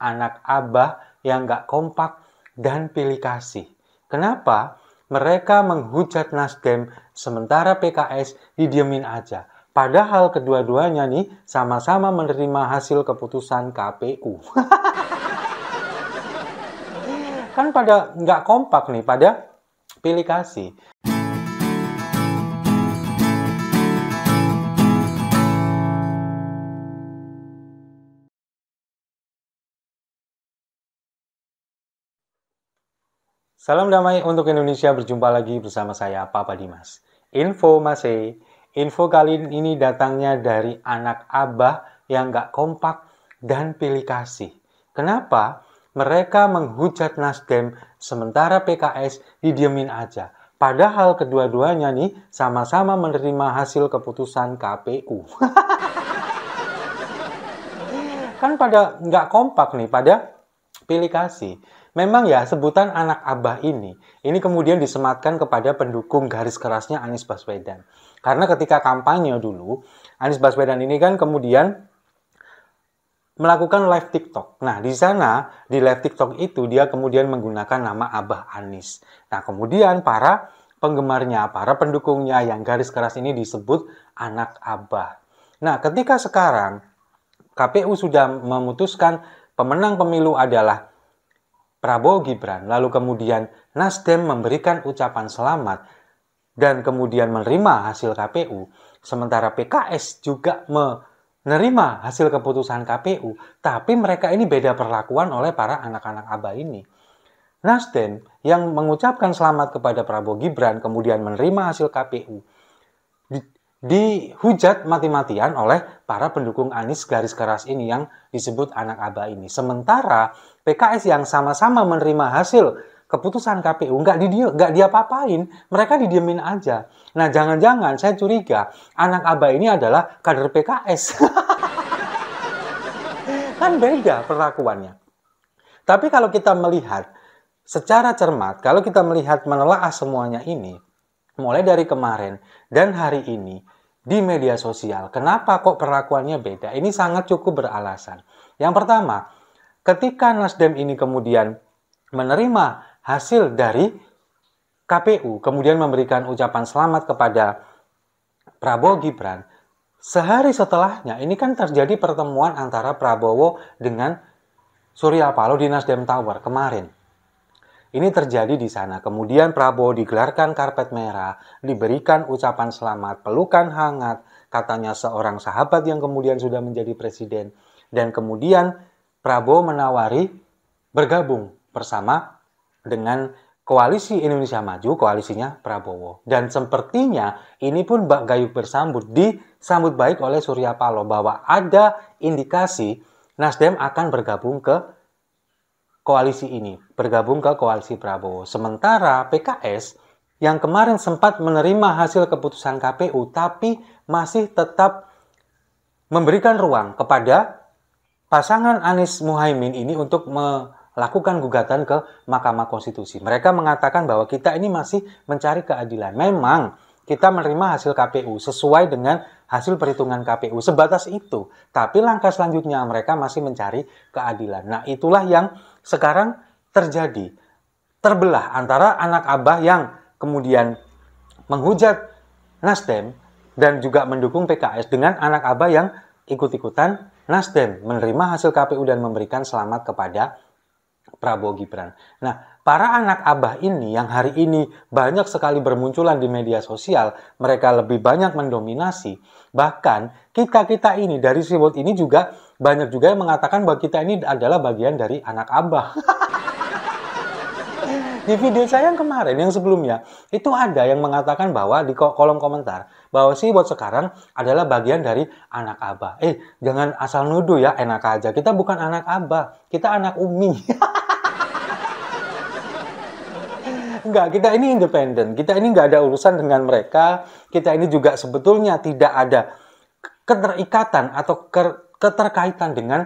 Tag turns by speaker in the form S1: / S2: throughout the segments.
S1: anak Abah yang gak kompak dan pilih kasih. Kenapa? Mereka menghujat Nasdem sementara PKS didiemin aja. Padahal kedua-duanya nih sama-sama menerima hasil keputusan KPU. kan pada nggak kompak nih pada pilih kasih. Salam damai untuk Indonesia, berjumpa lagi bersama saya Papa Dimas. Info masih. info kali ini datangnya dari anak abah yang gak kompak dan pilih kasih. Kenapa? Mereka menghujat Nasdem sementara PKS didiemin aja. Padahal kedua-duanya nih sama-sama menerima hasil keputusan KPU. kan pada nggak kompak nih, pada pilih kasih. Memang ya sebutan anak abah ini, ini kemudian disematkan kepada pendukung garis kerasnya Anies Baswedan. Karena ketika kampanye dulu, Anies Baswedan ini kan kemudian melakukan live TikTok. Nah, di sana di live TikTok itu dia kemudian menggunakan nama Abah Anis. Nah, kemudian para penggemarnya, para pendukungnya yang garis keras ini disebut anak Abah. Nah, ketika sekarang KPU sudah memutuskan pemenang pemilu adalah Prabowo Gibran, lalu kemudian Nasdem memberikan ucapan selamat dan kemudian menerima hasil KPU, sementara PKS juga menerima hasil keputusan KPU, tapi mereka ini beda perlakuan oleh para anak-anak ABA ini. Nasdem yang mengucapkan selamat kepada Prabowo Gibran kemudian menerima hasil KPU, dihujat mati-matian oleh para pendukung Anies garis keras ini yang disebut anak aba ini. Sementara PKS yang sama-sama menerima hasil keputusan KPU nggak di nggak dia papain mereka didiemin aja nah jangan-jangan saya curiga anak aba ini adalah kader PKS kan beda perlakuannya tapi kalau kita melihat secara cermat kalau kita melihat menelaah semuanya ini mulai dari kemarin dan hari ini di media sosial. Kenapa kok perlakuannya beda? Ini sangat cukup beralasan. Yang pertama, ketika Nasdem ini kemudian menerima hasil dari KPU, kemudian memberikan ucapan selamat kepada Prabowo Gibran, sehari setelahnya ini kan terjadi pertemuan antara Prabowo dengan Surya Paloh di Nasdem Tower kemarin. Ini terjadi di sana. Kemudian Prabowo digelarkan karpet merah, diberikan ucapan selamat, pelukan hangat, katanya seorang sahabat yang kemudian sudah menjadi presiden. Dan kemudian Prabowo menawari bergabung bersama dengan koalisi Indonesia Maju, koalisinya Prabowo. Dan sepertinya ini pun Mbak gayu bersambut, disambut baik oleh Surya Paloh bahwa ada indikasi Nasdem akan bergabung ke koalisi ini, bergabung ke koalisi Prabowo. Sementara PKS yang kemarin sempat menerima hasil keputusan KPU tapi masih tetap memberikan ruang kepada pasangan Anies Muhaimin ini untuk melakukan gugatan ke Mahkamah Konstitusi. Mereka mengatakan bahwa kita ini masih mencari keadilan. Memang kita menerima hasil KPU sesuai dengan hasil perhitungan KPU sebatas itu. Tapi langkah selanjutnya mereka masih mencari keadilan. Nah, itulah yang sekarang terjadi. Terbelah antara anak Abah yang kemudian menghujat Nasdem dan juga mendukung PKS dengan anak Abah yang ikut-ikutan Nasdem menerima hasil KPU dan memberikan selamat kepada Prabowo Gibran. Nah, para anak abah ini yang hari ini banyak sekali bermunculan di media sosial, mereka lebih banyak mendominasi. Bahkan kita-kita ini dari Seaworld ini juga banyak juga yang mengatakan bahwa kita ini adalah bagian dari anak abah. di video saya yang kemarin, yang sebelumnya, itu ada yang mengatakan bahwa di kolom komentar, bahwa si buat sekarang adalah bagian dari anak abah. Eh, jangan asal nuduh ya, enak aja. Kita bukan anak abah, kita anak umi. Enggak, kita ini independen. Kita ini enggak ada urusan dengan mereka. Kita ini juga sebetulnya tidak ada keterikatan atau keterkaitan dengan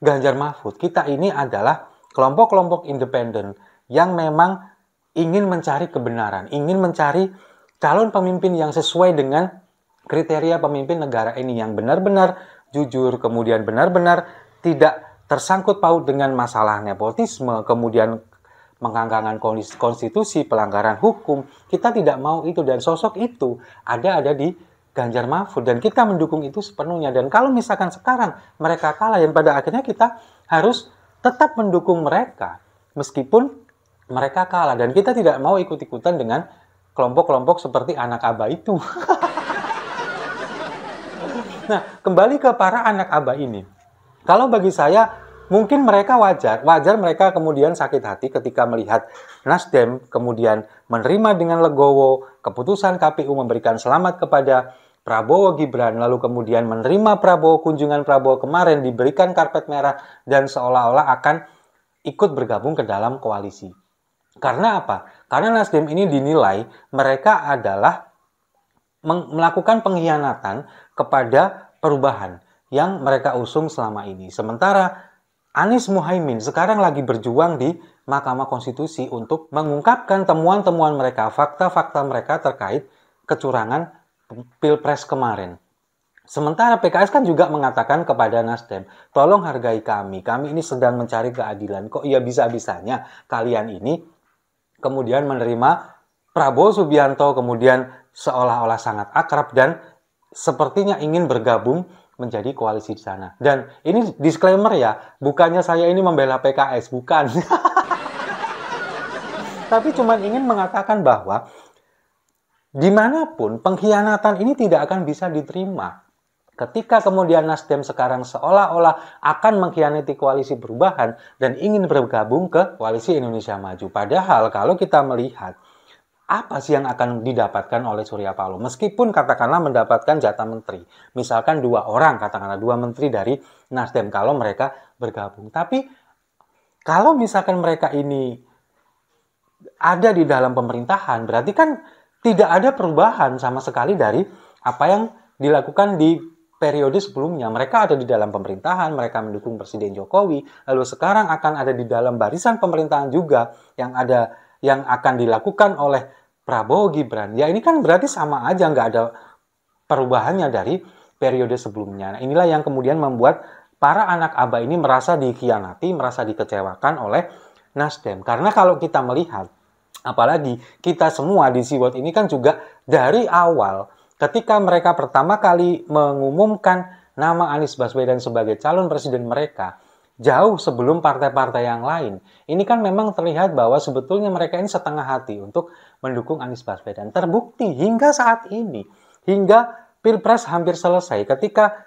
S1: Ganjar Mahfud. Kita ini adalah kelompok-kelompok independen yang memang ingin mencari kebenaran, ingin mencari calon pemimpin yang sesuai dengan kriteria pemimpin negara ini yang benar-benar jujur, kemudian benar-benar tidak tersangkut paut dengan masalah nepotisme, kemudian pengangkangan konstitusi, pelanggaran hukum. Kita tidak mau itu dan sosok itu ada ada di Ganjar Mahfud dan kita mendukung itu sepenuhnya. Dan kalau misalkan sekarang mereka kalah dan pada akhirnya kita harus tetap mendukung mereka meskipun mereka kalah dan kita tidak mau ikut-ikutan dengan kelompok-kelompok seperti anak aba itu. nah, kembali ke para anak aba ini. Kalau bagi saya mungkin mereka wajar, wajar mereka kemudian sakit hati ketika melihat Nasdem kemudian menerima dengan legowo keputusan KPU memberikan selamat kepada Prabowo Gibran, lalu kemudian menerima Prabowo kunjungan Prabowo kemarin diberikan karpet merah dan seolah-olah akan ikut bergabung ke dalam koalisi. Karena apa? Karena Nasdem ini dinilai mereka adalah melakukan pengkhianatan kepada perubahan yang mereka usung selama ini. Sementara Anies Muhaimin sekarang lagi berjuang di Mahkamah Konstitusi untuk mengungkapkan temuan-temuan mereka, fakta-fakta mereka terkait kecurangan Pilpres kemarin. Sementara PKS kan juga mengatakan kepada Nasdem, tolong hargai kami, kami ini sedang mencari keadilan. Kok iya bisa-bisanya kalian ini kemudian menerima Prabowo Subianto, kemudian seolah-olah sangat akrab dan sepertinya ingin bergabung menjadi koalisi di sana. Dan ini disclaimer ya, bukannya saya ini membela PKS, bukan. Tapi cuma ingin mengatakan bahwa dimanapun pengkhianatan ini tidak akan bisa diterima. Ketika kemudian Nasdem sekarang seolah-olah akan mengkhianati koalisi perubahan dan ingin bergabung ke koalisi Indonesia Maju. Padahal kalau kita melihat apa sih yang akan didapatkan oleh Surya Paloh? Meskipun katakanlah mendapatkan jatah menteri, misalkan dua orang, katakanlah dua menteri dari Nasdem kalau mereka bergabung. Tapi kalau misalkan mereka ini ada di dalam pemerintahan, berarti kan tidak ada perubahan sama sekali dari apa yang dilakukan di periode sebelumnya. Mereka ada di dalam pemerintahan, mereka mendukung Presiden Jokowi, lalu sekarang akan ada di dalam barisan pemerintahan juga yang ada yang akan dilakukan oleh Prabowo Gibran. Ya ini kan berarti sama aja nggak ada perubahannya dari periode sebelumnya. Nah, inilah yang kemudian membuat para anak aba ini merasa dikhianati, merasa dikecewakan oleh Nasdem. Karena kalau kita melihat, apalagi kita semua di Siwot ini kan juga dari awal ketika mereka pertama kali mengumumkan nama Anies Baswedan sebagai calon presiden mereka, jauh sebelum partai-partai yang lain. Ini kan memang terlihat bahwa sebetulnya mereka ini setengah hati untuk mendukung Anies Baswedan. Terbukti hingga saat ini, hingga Pilpres hampir selesai ketika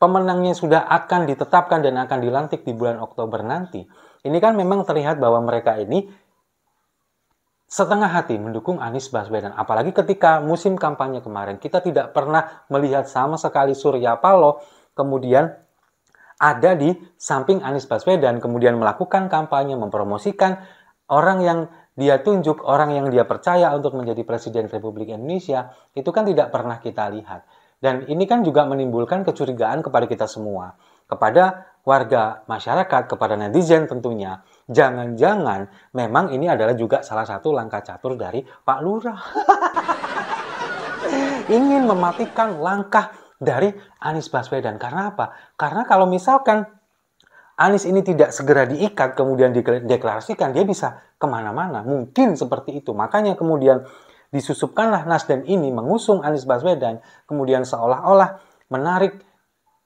S1: pemenangnya sudah akan ditetapkan dan akan dilantik di bulan Oktober nanti. Ini kan memang terlihat bahwa mereka ini setengah hati mendukung Anies Baswedan. Apalagi ketika musim kampanye kemarin kita tidak pernah melihat sama sekali Surya Paloh kemudian ada di samping Anies Baswedan, kemudian melakukan kampanye, mempromosikan orang yang dia tunjuk, orang yang dia percaya untuk menjadi Presiden Republik Indonesia, itu kan tidak pernah kita lihat. Dan ini kan juga menimbulkan kecurigaan kepada kita semua, kepada warga masyarakat, kepada netizen tentunya. Jangan-jangan memang ini adalah juga salah satu langkah catur dari Pak Lurah. Ingin mematikan langkah dari Anies Baswedan. Karena apa? Karena kalau misalkan Anies ini tidak segera diikat kemudian dideklarasikan, dia bisa kemana-mana. Mungkin seperti itu. Makanya kemudian disusupkanlah Nasdem ini mengusung Anies Baswedan, kemudian seolah-olah menarik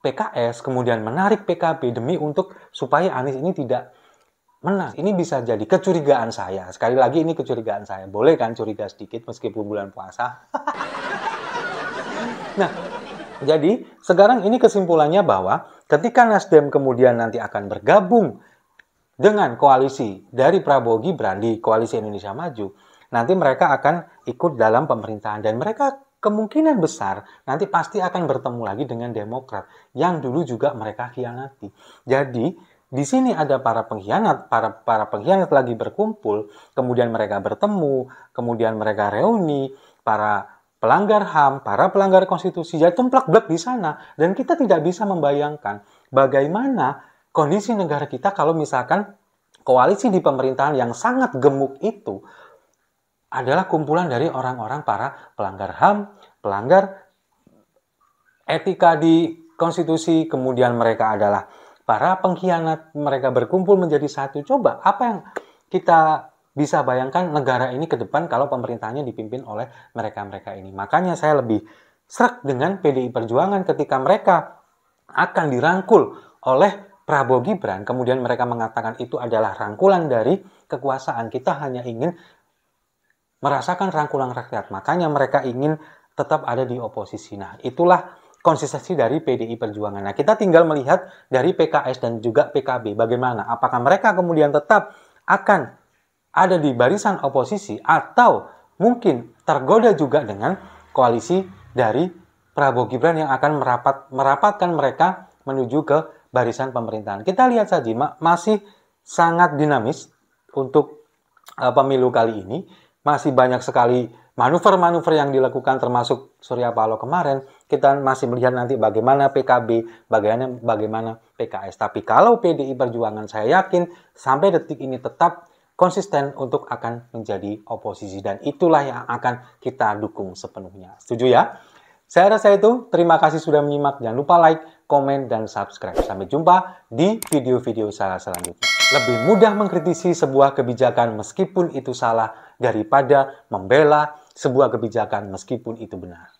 S1: PKS, kemudian menarik PKB demi untuk supaya Anies ini tidak menang. Ini bisa jadi kecurigaan saya. Sekali lagi ini kecurigaan saya. Boleh kan curiga sedikit meskipun bulan puasa? nah, jadi, sekarang ini kesimpulannya bahwa ketika Nasdem kemudian nanti akan bergabung dengan koalisi dari Prabowo Gibran di Koalisi Indonesia Maju, nanti mereka akan ikut dalam pemerintahan dan mereka kemungkinan besar nanti pasti akan bertemu lagi dengan Demokrat yang dulu juga mereka khianati. Jadi, di sini ada para pengkhianat, para para pengkhianat lagi berkumpul, kemudian mereka bertemu, kemudian mereka reuni, para pelanggar HAM, para pelanggar konstitusi, jadi tumplak-blek di sana. Dan kita tidak bisa membayangkan bagaimana kondisi negara kita kalau misalkan koalisi di pemerintahan yang sangat gemuk itu adalah kumpulan dari orang-orang para pelanggar HAM, pelanggar etika di konstitusi, kemudian mereka adalah para pengkhianat, mereka berkumpul menjadi satu. Coba apa yang kita bisa bayangkan negara ini ke depan kalau pemerintahnya dipimpin oleh mereka-mereka ini. Makanya saya lebih serak dengan PDI Perjuangan ketika mereka akan dirangkul oleh Prabowo Gibran. Kemudian mereka mengatakan itu adalah rangkulan dari kekuasaan. Kita hanya ingin merasakan rangkulan rakyat. Makanya mereka ingin tetap ada di oposisi. Nah, itulah konsistensi dari PDI Perjuangan. Nah, kita tinggal melihat dari PKS dan juga PKB bagaimana apakah mereka kemudian tetap akan ada di barisan oposisi atau mungkin tergoda juga dengan koalisi dari Prabowo Gibran yang akan merapat merapatkan mereka menuju ke barisan pemerintahan. Kita lihat saja masih sangat dinamis untuk uh, pemilu kali ini. Masih banyak sekali manuver-manuver yang dilakukan termasuk Surya Paloh kemarin. Kita masih melihat nanti bagaimana PKB, bagaimana bagaimana PKS. Tapi kalau PDI Perjuangan saya yakin sampai detik ini tetap konsisten untuk akan menjadi oposisi dan itulah yang akan kita dukung sepenuhnya. Setuju ya? Saya rasa itu. Terima kasih sudah menyimak. Jangan lupa like, komen, dan subscribe. Sampai jumpa di video-video saya selanjutnya. Lebih mudah mengkritisi sebuah kebijakan meskipun itu salah daripada membela sebuah kebijakan meskipun itu benar.